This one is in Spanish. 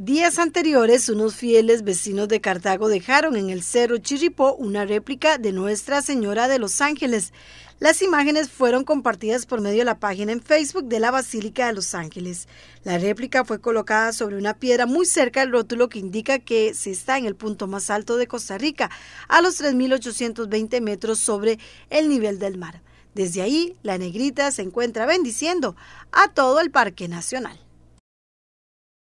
Días anteriores, unos fieles vecinos de Cartago dejaron en el Cerro Chirripó una réplica de Nuestra Señora de los Ángeles. Las imágenes fueron compartidas por medio de la página en Facebook de la Basílica de los Ángeles. La réplica fue colocada sobre una piedra muy cerca del rótulo que indica que se está en el punto más alto de Costa Rica, a los 3.820 metros sobre el nivel del mar. Desde ahí, la negrita se encuentra bendiciendo a todo el Parque Nacional.